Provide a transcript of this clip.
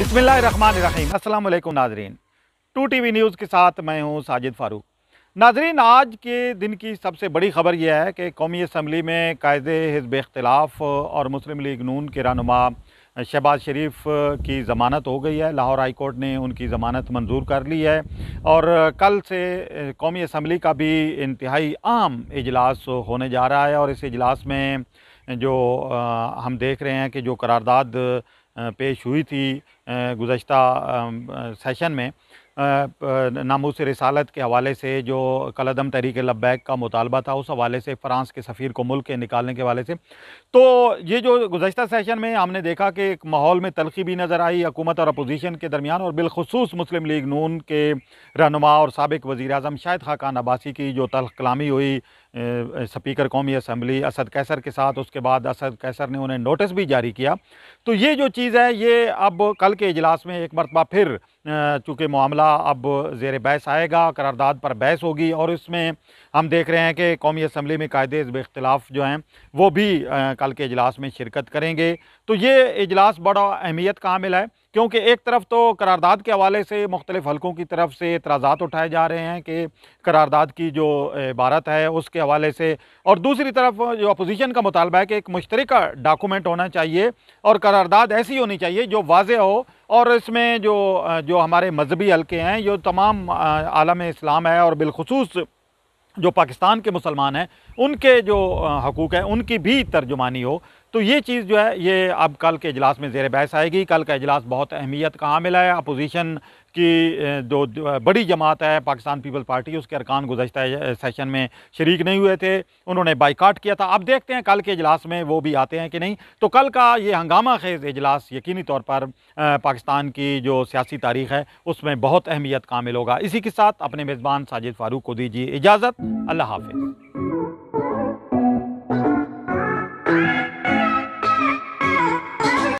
بسم اللہ الرحمن الرحیم السلام علیکم ناظرین ٹو ٹی وی نیوز کے ساتھ میں ہوں ساجد فاروق ناظرین آج کے دن کی سب سے بڑی خبر یہ ہے کہ قومی اسمبلی میں قائد حزب اختلاف اور مسلم لیگ نون کے رہنما شہباز شریف کی ضمانت ہو گئی ہے لاہور ہائی کورٹ نے ان کی ضمانت منظور کر لی ہے اور کل سے قومی اسمبلی کا بھی انتہائی عام اجلاس ہونے جا رہا ہے اور اس اجلاس میں جو ہم دیکھ رہے ہیں کہ جو قرارداد پیش ہوئی تھی گزشتہ سیشن میں ناموس رسالت کے حوالے سے جو قلعم تحریک لبیک کا مطالبہ تھا اس حوالے سے فرانس کے سفیر کو ملک کے نکالنے کے حوالے سے تو یہ جو گزشتہ سیشن میں ہم نے دیکھا کہ ایک ماحول میں تلخی بھی نظر آئی حکومت اور اپوزیشن کے درمیان اور بالخصوص مسلم لیگ نون کے رہنما اور سابق وزیر اعظم شاہد خاکان عباسی کی جو تلخ کلامی ہوئی سپیکر قومی اسمبلی اسد کیسر کے ساتھ اس کے بعد اسد کیسر نے انہیں نوٹس بھی جاری کیا تو یہ جو چیز ہے یہ اب کل کے اجلاس میں ایک مرتبہ پھر چونکہ معاملہ اب زیر بحث آئے گا قرارداد پر بحث ہوگی اور اس میں ہم دیکھ رہے ہیں کہ قومی اسمبلی میں حزب اختلاف جو ہیں وہ بھی کل کے اجلاس میں شرکت کریں گے تو یہ اجلاس بڑا اہمیت کا حامل ہے کیونکہ ایک طرف تو قرارداد کے حوالے سے مختلف حلقوں کی طرف سے اعتراضات اٹھائے جا رہے ہیں کہ قرارداد کی جو عبارت ہے اس کے حوالے سے اور دوسری طرف جو اپوزیشن کا مطالبہ ہے کہ ایک مشترکہ ڈاکومنٹ ہونا چاہیے اور قرارداد ایسی ہونی چاہیے جو واضح ہو اور اس میں جو جو ہمارے مذہبی حلقے ہیں جو تمام عالم اسلام ہے اور بالخصوص جو پاکستان کے مسلمان ہیں ان کے جو حقوق ہیں ان کی بھی ترجمانی ہو تو یہ چیز جو ہے یہ اب کل کے اجلاس میں زیر بحث آئے گی کل کا اجلاس بہت اہمیت کا حامل ہے اپوزیشن کی جو بڑی جماعت ہے پاکستان پیپل پارٹی اس کے ارکان گزشتہ سیشن میں شریک نہیں ہوئے تھے انہوں نے بائی کیا تھا اب دیکھتے ہیں کل کے اجلاس میں وہ بھی آتے ہیں کہ نہیں تو کل کا یہ ہنگامہ خیز اجلاس یقینی طور پر پاکستان کی جو سیاسی تاریخ ہے اس میں بہت اہمیت کامل ہوگا اسی کے ساتھ اپنے میزبان ساجد فاروق کو دیجیے اجازت اللہ حافظ